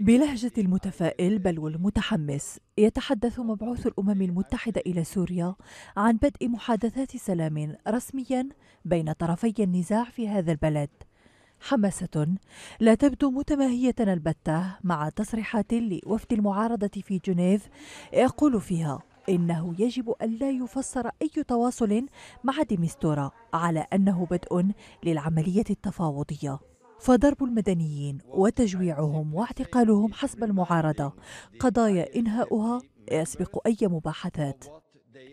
بلهجة المتفائل بل والمتحمس يتحدث مبعوث الأمم المتحدة إلى سوريا عن بدء محادثات سلام رسميا بين طرفي النزاع في هذا البلد حماسة لا تبدو متماهية البتة مع تصريحات لوفد المعارضة في جنيف يقول فيها إنه يجب ألا يفسر أي تواصل مع ديمستورا على أنه بدء للعملية التفاوضية فضرب المدنيين وتجويعهم واعتقالهم حسب المعارضة قضايا إنهاؤها يسبق أي مباحثات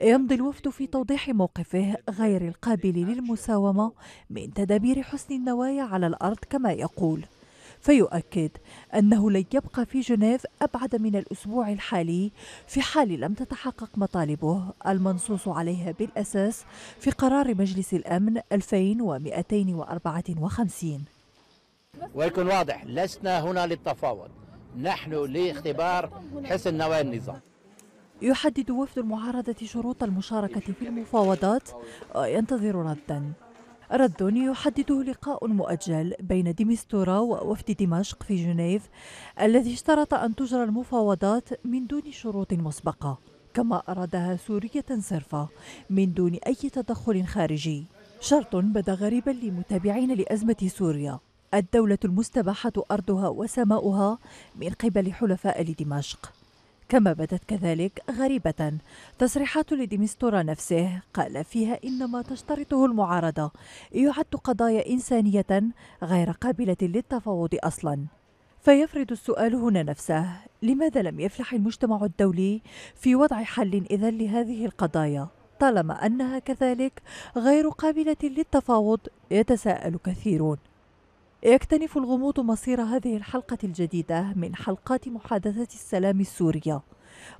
يمضي الوفد في توضيح موقفه غير القابل للمساومة من تدابير حسن النوايا على الأرض كما يقول فيؤكد أنه لن يبقى في جنيف أبعد من الأسبوع الحالي في حال لم تتحقق مطالبه المنصوص عليها بالأساس في قرار مجلس الأمن 2254 ويكون واضح لسنا هنا للتفاوض نحن لاختبار حسن نوايا النظام يحدد وفد المعارضة شروط المشاركة في المفاوضات وينتظر ردا رد يحدده لقاء مؤجل بين ديمستورا ووفد دمشق في جنيف الذي اشترط أن تجرى المفاوضات من دون شروط مسبقة كما أرادها سورية صرفة من دون أي تدخل خارجي شرط بدا غريبا لمتابعين لأزمة سوريا الدولة المستباحة أرضها وسماؤها من قبل حلفاء لدمشق كما بدت كذلك غريبة تصريحات لديمستورا نفسه قال فيها إن ما تشترطه المعارضة يعد قضايا إنسانية غير قابلة للتفاوض أصلا فيفرض السؤال هنا نفسه لماذا لم يفلح المجتمع الدولي في وضع حل إذا لهذه القضايا طالما أنها كذلك غير قابلة للتفاوض يتساءل كثيرون يكتنف الغموض مصير هذه الحلقة الجديدة من حلقات محادثة السلام السورية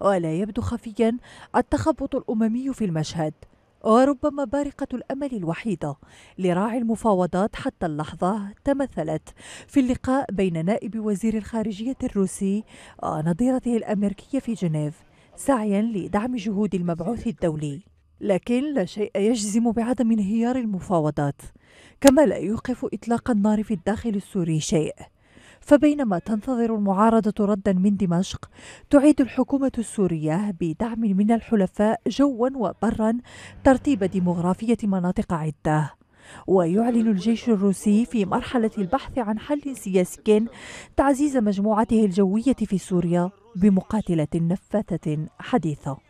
ولا يبدو خفيا التخبط الأممي في المشهد وربما بارقة الأمل الوحيدة لراعي المفاوضات حتى اللحظة تمثلت في اللقاء بين نائب وزير الخارجية الروسي ونظيرته الأمريكية في جنيف سعيا لدعم جهود المبعوث الدولي لكن لا شيء يجزم بعدم انهيار المفاوضات كما لا يوقف إطلاق النار في الداخل السوري شيء فبينما تنتظر المعارضة ردا من دمشق تعيد الحكومة السورية بدعم من الحلفاء جوا وبرا ترتيب ديموغرافية مناطق عدة ويعلن الجيش الروسي في مرحلة البحث عن حل سياسي تعزيز مجموعته الجوية في سوريا بمقاتلة نفاثة حديثة